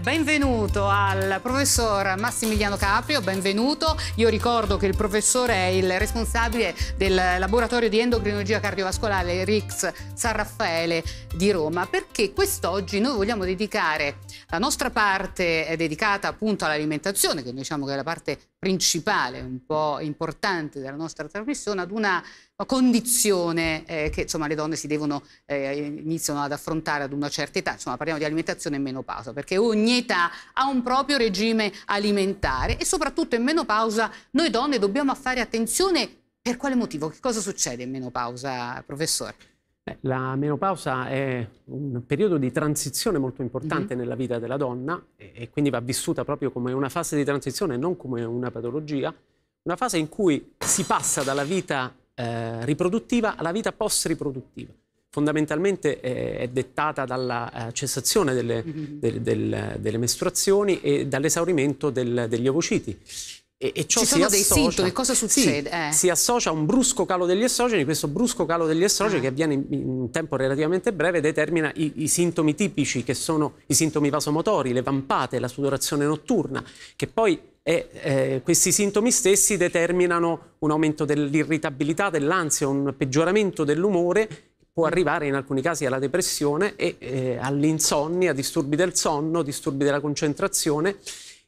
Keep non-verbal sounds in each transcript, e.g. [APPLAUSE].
benvenuto al professor Massimiliano Caprio, benvenuto. Io ricordo che il professore è il responsabile del laboratorio di endocrinologia cardiovascolare RIX San Raffaele di Roma, perché quest'oggi noi vogliamo dedicare la nostra parte eh, dedicata appunto all'alimentazione, che diciamo che è la parte principale, un po' importante della nostra trasmissione, ad una condizione eh, che insomma, le donne si devono, eh, iniziano ad affrontare ad una certa età, insomma parliamo di alimentazione e menopausa, perché ogni età ha un proprio regime alimentare e soprattutto in menopausa noi donne dobbiamo fare attenzione per quale motivo, che cosa succede in menopausa, professore? La menopausa è un periodo di transizione molto importante mm -hmm. nella vita della donna e quindi va vissuta proprio come una fase di transizione, non come una patologia, una fase in cui si passa dalla vita eh, riproduttiva alla vita post-riproduttiva. Fondamentalmente eh, è dettata dalla eh, cessazione delle, mm-hmm. del, del, delle, mestruazioni e dall'esaurimento del, degli ovociti. E, e ciò Ci sono associa, dei sintomi, cosa succede? Sì, eh. si associa a un brusco calo degli estrogeni, questo brusco calo degli estrogeni ah. che avviene in, in, tempo relativamente breve determina i, i, sintomi tipici che sono i sintomi vasomotori, le vampate, la sudorazione notturna, che poi e eh, questi sintomi stessi determinano un aumento dell'irritabilità, dell'ansia, un peggioramento dell'umore, può mm. arrivare in alcuni casi alla depressione e eh, all'insonnia, disturbi del sonno, disturbi della concentrazione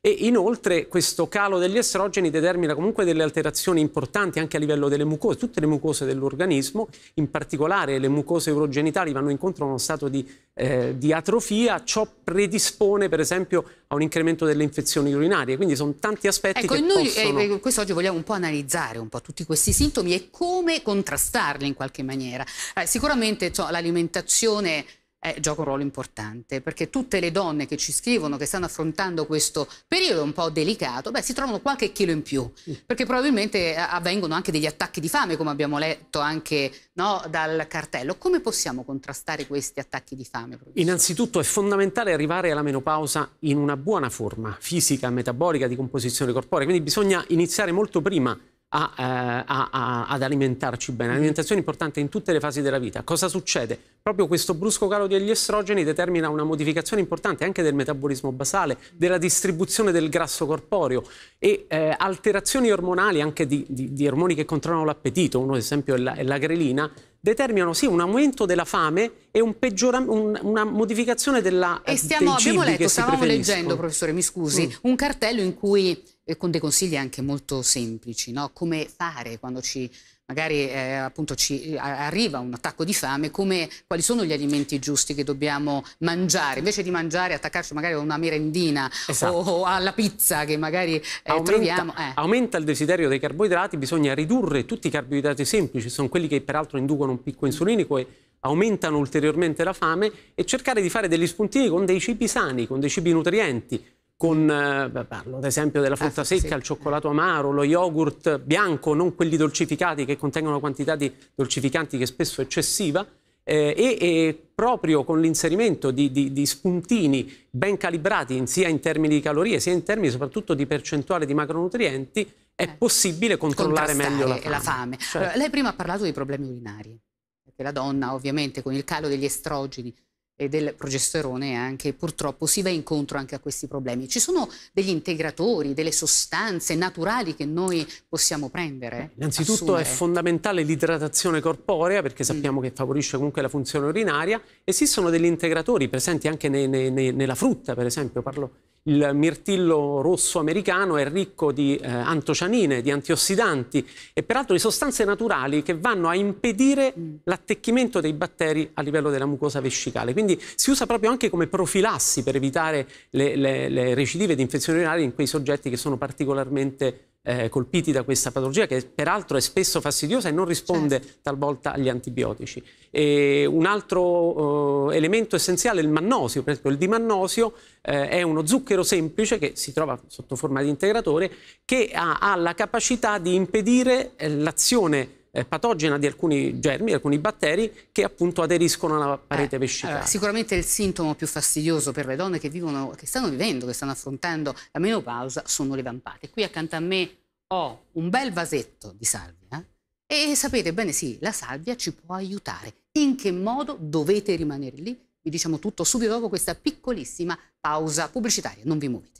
e inoltre questo calo degli estrogeni determina comunque delle alterazioni importanti anche a livello delle mucose, tutte le mucose dell'organismo, in particolare le mucose urogenitali vanno incontro a uno stato di, eh, di atrofia, ciò predispone per esempio a un incremento delle infezioni urinarie, quindi sono tanti aspetti ecco, che noi, eh, possono... Ecco, eh, oggi vogliamo un po' analizzare un po' tutti questi sintomi e come contrastarli in qualche maniera. Eh, sicuramente cioè, l'alimentazione eh, gioca un ruolo importante, perché tutte le donne che ci scrivono, che stanno affrontando questo periodo un po' delicato, beh, si trovano qualche chilo in più, mm. perché probabilmente eh, avvengono anche degli attacchi di fame, come abbiamo letto anche no, dal cartello. Come possiamo contrastare questi attacchi di fame? Professor? Innanzitutto è fondamentale arrivare alla menopausa in una buona forma fisica, metabolica, di composizione corporea, quindi bisogna iniziare molto prima a, eh, a, a, ad alimentarci bene. L'alimentazione mm-hmm. è importante in tutte le fasi della vita. Cosa succede? Proprio questo brusco calo degli estrogeni determina una modificazione importante anche del metabolismo basale, della distribuzione del grasso corporeo e eh, alterazioni ormonali anche di, di, di, ormoni che controllano l'appetito, uno ad esempio è la, è la grelina, determinano sì un aumento della fame e un un, una modificazione della... E stiamo, abbiamo letto, stavamo leggendo, professore, mi scusi, mm. un cartello in cui eh, con dei consigli anche molto semplici, no? come fare quando ci magari eh, appunto ci eh, arriva un attacco di fame, come, quali sono gli alimenti giusti che dobbiamo mangiare, invece di mangiare attaccarci magari a una merendina esatto. o, alla pizza che magari eh, aumenta, troviamo. Eh. Aumenta il desiderio dei carboidrati, bisogna ridurre tutti i carboidrati semplici, sono quelli che peraltro inducono un picco insulinico e aumentano ulteriormente la fame e cercare di fare degli spuntini con dei cibi sani, con dei cibi nutrienti, con, eh, beh, parlo ad esempio della ah, frutta ah, secca, sì. il cioccolato amaro, lo yogurt bianco, non quelli dolcificati che contengono una quantità di dolcificanti che è spesso eccessiva, eh, e, e, proprio con l'inserimento di, di, di, spuntini ben calibrati sia in termini di calorie sia in termini soprattutto di percentuale di macronutrienti è eh, possibile controllare meglio la fame. La fame. Cioè, allora, lei prima ha parlato dei problemi urinari, perché la donna ovviamente con il calo degli estrogeni e del progesterone anche, purtroppo si va incontro anche a questi problemi. Ci sono degli integratori, delle sostanze naturali che noi possiamo prendere? Innanzitutto assumere. è fondamentale l'idratazione corporea perché mm. sappiamo mm. che favorisce comunque la funzione urinaria. Esistono degli integratori presenti anche nei, nei, nei, nella frutta, per esempio, parlo il mirtillo rosso americano è ricco di eh, antocianine, di antiossidanti e peraltro di sostanze naturali che vanno a impedire mm. l'attecchimento dei batteri a livello della mucosa vescicale. Quindi si usa proprio anche come profilassi per evitare le, le, le recidive di infezioni renali in quei soggetti che sono particolarmente eh, colpiti da questa patologia che peraltro è spesso fastidiosa e non risponde certo. talvolta agli antibiotici. E un altro eh, elemento essenziale è il mannosio, per esempio il dimannosio eh, è uno zucchero semplice che si trova sotto forma di integratore che ha, ha la capacità di impedire eh, l'azione eh, patogena di alcuni germi, di alcuni batteri che appunto aderiscono alla parete eh, vescicale. Allora, sicuramente il sintomo più fastidioso per le donne che, vivono, che stanno vivendo, che stanno affrontando la menopausa sono le vampate. Qui accanto a me ho un bel vasetto di salvia e sapete bene sì, la salvia ci può aiutare. In che modo dovete rimanere lì? Vi diciamo tutto subito dopo questa piccolissima pausa pubblicitaria. Non vi muovete.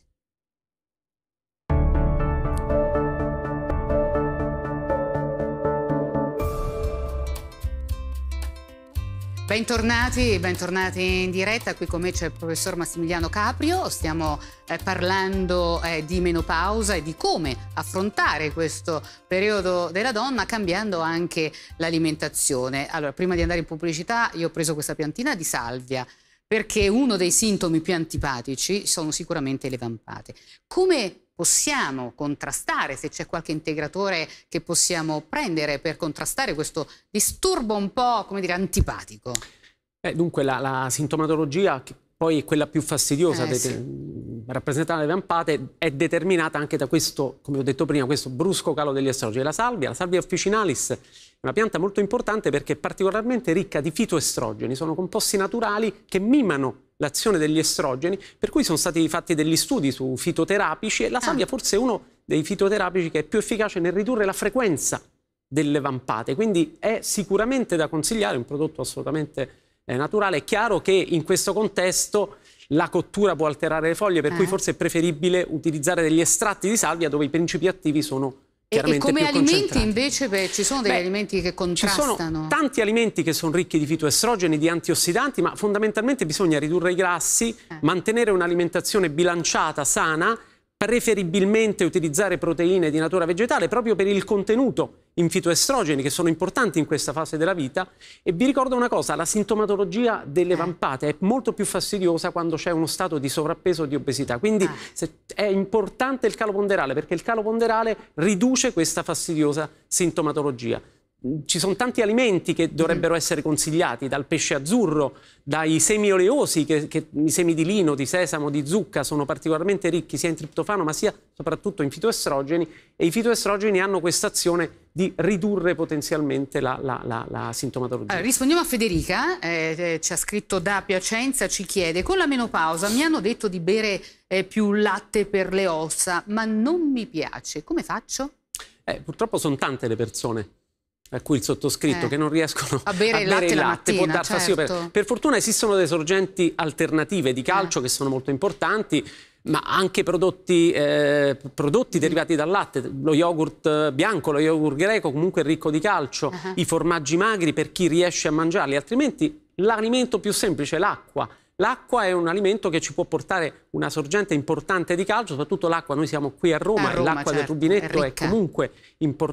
Bentornati, bentornati in diretta, qui con me c'è il professor Massimiliano Caprio, stiamo eh, parlando eh, di menopausa e di come affrontare questo periodo della donna cambiando anche l'alimentazione. Allora, prima di andare in pubblicità io ho preso questa piantina di salvia perché uno dei sintomi più antipatici sono sicuramente le vampate. Come possiamo contrastare, se c'è qualche integratore che possiamo prendere per contrastare questo disturbo un po', come dire, antipatico? Eh, dunque, la, la, sintomatologia, che poi è quella più fastidiosa, eh, sì. rappresentata dalle vampate, è determinata anche da questo, come ho detto prima, questo brusco calo degli estrogeni. La salvia, la salvia officinalis, è una pianta molto importante perché è particolarmente ricca di fitoestrogeni, sono composti naturali che mimano l'azione degli estrogeni, per cui sono stati fatti degli studi su fitoterapici e la ah. salvia ah. forse è uno dei fitoterapici che è più efficace nel ridurre la frequenza delle vampate, quindi è sicuramente da consigliare, un prodotto assolutamente eh, naturale. È chiaro che in questo contesto la cottura può alterare le foglie, per eh. cui forse è preferibile utilizzare degli estratti di salvia dove i principi attivi sono e come alimenti invece beh, ci sono degli beh, alimenti che contrastano? Ci sono tanti alimenti che sono ricchi di fitoestrogeni, di antiossidanti, ma fondamentalmente bisogna ridurre i grassi, eh. mantenere un'alimentazione bilanciata, sana, preferibilmente utilizzare proteine di natura vegetale proprio per il contenuto in fitoestrogeni che sono importanti in questa fase della vita e vi ricordo una cosa, la sintomatologia delle eh. vampate è molto più fastidiosa quando c'è uno stato di sovrappeso o di obesità, quindi eh. è importante il calo ponderale perché il calo ponderale riduce questa fastidiosa sintomatologia. Mm, ci sono tanti alimenti che dovrebbero mm. essere consigliati, dal pesce azzurro, dai semi oleosi, che, che, i semi di lino, di sesamo, di zucca sono particolarmente ricchi sia in triptofano ma sia soprattutto in fitoestrogeni e i fitoestrogeni hanno questa azione di ridurre potenzialmente la, la, la, la sintomatologia. Allora, rispondiamo a Federica, eh, eh ci ha scritto da Piacenza, ci chiede, con la menopausa mi hanno detto di bere eh, più latte per le ossa, ma non mi piace, come faccio? Eh, purtroppo sono tante le persone a cui il sottoscritto, eh. che non riescono a bere, a il bere latte, il latte può dar certo. Per, per, fortuna esistono delle sorgenti alternative di calcio eh. che sono molto importanti, ma anche prodotti, eh, prodotti mm. derivati dal latte, lo yogurt bianco, lo yogurt greco, comunque ricco di calcio, uh -huh. i formaggi magri per chi riesce a mangiarli, altrimenti l'alimento più semplice, è l'acqua, L'acqua è un alimento che ci può portare una sorgente importante di calcio, soprattutto l'acqua, noi siamo qui a Roma, a Roma l'acqua certo, del rubinetto è, è comunque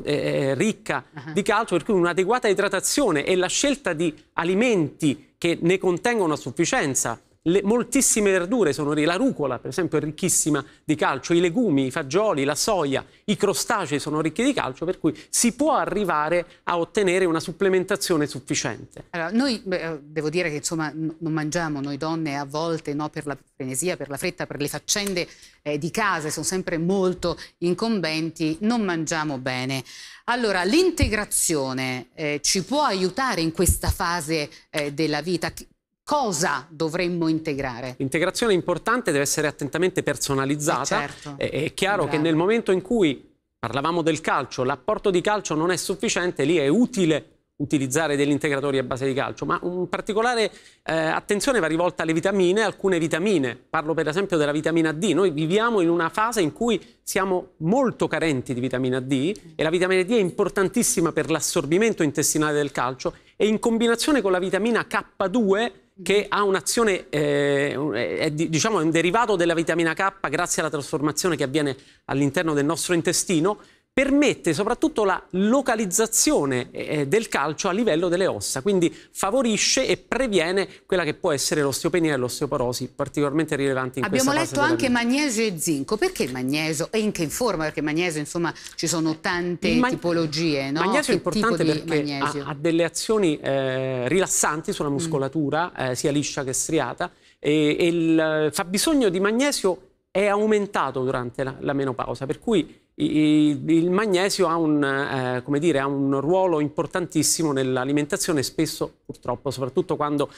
è ricca uh -huh. di calcio, per cui un'adeguata idratazione e la scelta di alimenti che ne contengono a sufficienza le, moltissime verdure sono ricche, la rucola per esempio è ricchissima di calcio, i legumi, i fagioli, la soia, i crostacei sono ricchi di calcio, per cui si può arrivare a ottenere una supplementazione sufficiente. Allora, noi beh, eh, devo dire che insomma non mangiamo noi donne a volte no, per la frenesia, per la fretta, per le faccende eh, di casa, sono sempre molto incombenti, non mangiamo bene. Allora, l'integrazione eh, ci può aiutare in questa fase eh, della vita? cosa dovremmo integrare? L'integrazione importante deve essere attentamente personalizzata. Eh certo, è, chiaro bravo. che nel momento in cui parlavamo del calcio, l'apporto di calcio non è sufficiente, lì è utile utilizzare degli integratori a base di calcio, ma un particolare eh, attenzione va rivolta alle vitamine, alcune vitamine. Parlo per esempio della vitamina D. Noi viviamo in una fase in cui siamo molto carenti di vitamina D e la vitamina D è importantissima per l'assorbimento intestinale del calcio e in combinazione con la vitamina K2 che ha un'azione, eh, eh è, diciamo, è un derivato della vitamina K grazie alla trasformazione che avviene all'interno del nostro intestino, permette soprattutto la localizzazione eh, eh, del calcio a livello delle ossa, quindi favorisce e previene quella che può essere l'osteopenia e l'osteoporosi, particolarmente rilevanti in Abbiamo letto anche magnesio e zinco, perché magnesio e in che forma? Perché magnesio, insomma, ci sono tante ma tipologie, no? Magnesio è importante perché ha, ha, delle azioni eh, rilassanti sulla mm. muscolatura, mm. eh, sia liscia che striata, e, e il eh, fabbisogno di magnesio è aumentato durante la, la menopausa, per cui il magnesio ha un, eh, dire, ha un ruolo importantissimo nell'alimentazione, spesso purtroppo, soprattutto quando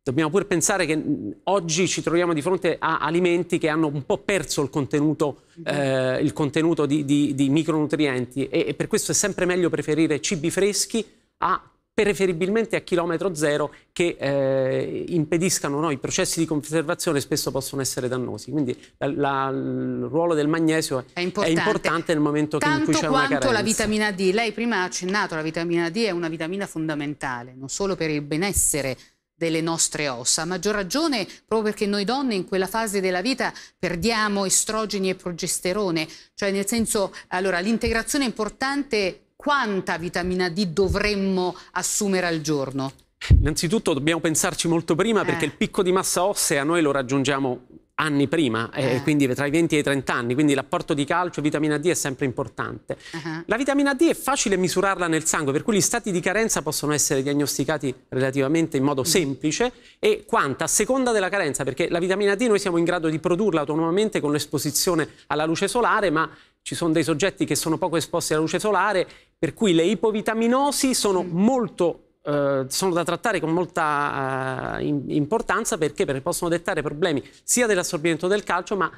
dobbiamo pure pensare che oggi ci troviamo di fronte a alimenti che hanno un po' perso il contenuto, eh, il contenuto di, di, di, micronutrienti e, e per questo è sempre meglio preferire cibi freschi a preferibilmente a chilometro zero che eh, impediscano no, i processi di conservazione spesso possono essere dannosi. Quindi la, la, il ruolo del magnesio è importante, è importante nel momento Tanto in cui c'è una carenza. Tanto quanto la vitamina D. Lei prima ha accennato, la vitamina D è una vitamina fondamentale, non solo per il benessere delle nostre ossa, a maggior ragione proprio perché noi donne in quella fase della vita perdiamo estrogeni e progesterone, cioè nel senso, allora l'integrazione è importante quanta vitamina D dovremmo assumere al giorno? Innanzitutto dobbiamo pensarci molto prima eh. perché il picco di massa ossea noi lo raggiungiamo anni prima, eh. Eh, quindi tra i 20 e i 30 anni, quindi l'apporto di calcio e vitamina D è sempre importante. Uh -huh. La vitamina D è facile misurarla nel sangue, per cui gli stati di carenza possono essere diagnosticati relativamente in modo mm. semplice e quanta a seconda della carenza, perché la vitamina D noi siamo in grado di produrla autonomamente con l'esposizione alla luce solare, ma ci sono dei soggetti che sono poco esposti alla luce solare, per cui le ipovitaminosi sono mm. molto eh, sono da trattare con molta eh, importanza perché, possono dettare problemi sia dell'assorbimento del calcio, ma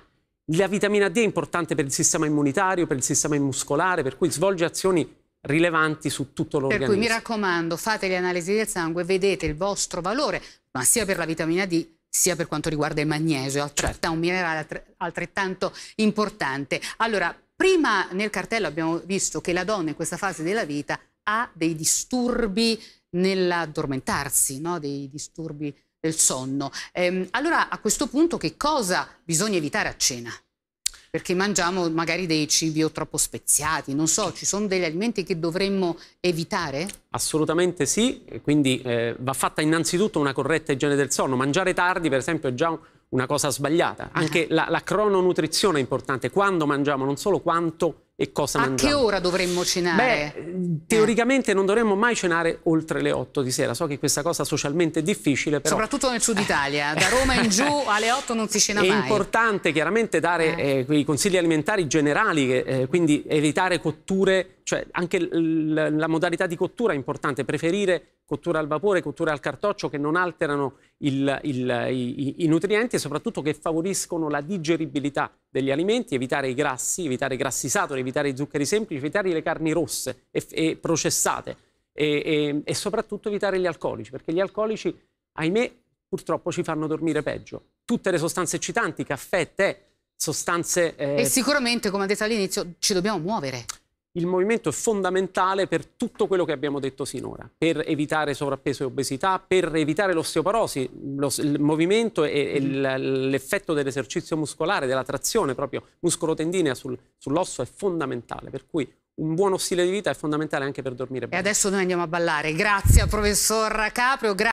la vitamina D è importante per il sistema immunitario, per il sistema muscolare, per cui svolge azioni rilevanti su tutto l'organismo. Per cui mi raccomando, fate le analisi del sangue, vedete il vostro valore, ma sia per la vitamina D sia per quanto riguarda il magnesio, certo. un minerale altrettanto importante. Allora, Prima nel cartello abbiamo visto che la donna in questa fase della vita ha dei disturbi nell'addormentarsi, no? dei disturbi del sonno. Ehm, allora a questo punto che cosa bisogna evitare a cena? Perché mangiamo magari dei cibi o troppo speziati, non so, ci sono degli alimenti che dovremmo evitare? Assolutamente sì, quindi eh, va fatta innanzitutto una corretta igiene del sonno. Mangiare tardi, per esempio, è già un una cosa sbagliata. Anche la, la, crononutrizione è importante, quando mangiamo, non solo quanto e cosa A mangiamo. A che ora dovremmo cenare? Beh, eh. teoricamente eh. non dovremmo mai cenare oltre le 8 di sera. So che questa cosa socialmente è difficile, però... Soprattutto nel sud Italia, da Roma in giù [LAUGHS] alle 8 non si cena è mai. È importante chiaramente dare eh. eh, quei consigli alimentari generali, che, eh, quindi evitare cotture, cioè anche la modalità di cottura è importante, preferire cottura al vapore, cottura al cartoccio che non alterano il, il, i, i, nutrienti e soprattutto che favoriscono la digeribilità degli alimenti, evitare i grassi, evitare i grassi saturi, evitare i zuccheri semplici, evitare le carni rosse e, e processate e, e, e soprattutto evitare gli alcolici, perché gli alcolici, ahimè, purtroppo ci fanno dormire peggio. Tutte le sostanze eccitanti, caffè, tè, sostanze... Eh... E sicuramente, come ha detto all'inizio, ci dobbiamo muovere il movimento è fondamentale per tutto quello che abbiamo detto sinora, per evitare sovrappeso e obesità, per evitare l'osteoporosi, lo, il movimento e, e l'effetto dell'esercizio muscolare, della trazione proprio muscolotendinea sul, sull'osso è fondamentale, per cui un buono stile di vita è fondamentale anche per dormire bene. E adesso noi andiamo a ballare, grazie al professor Caprio.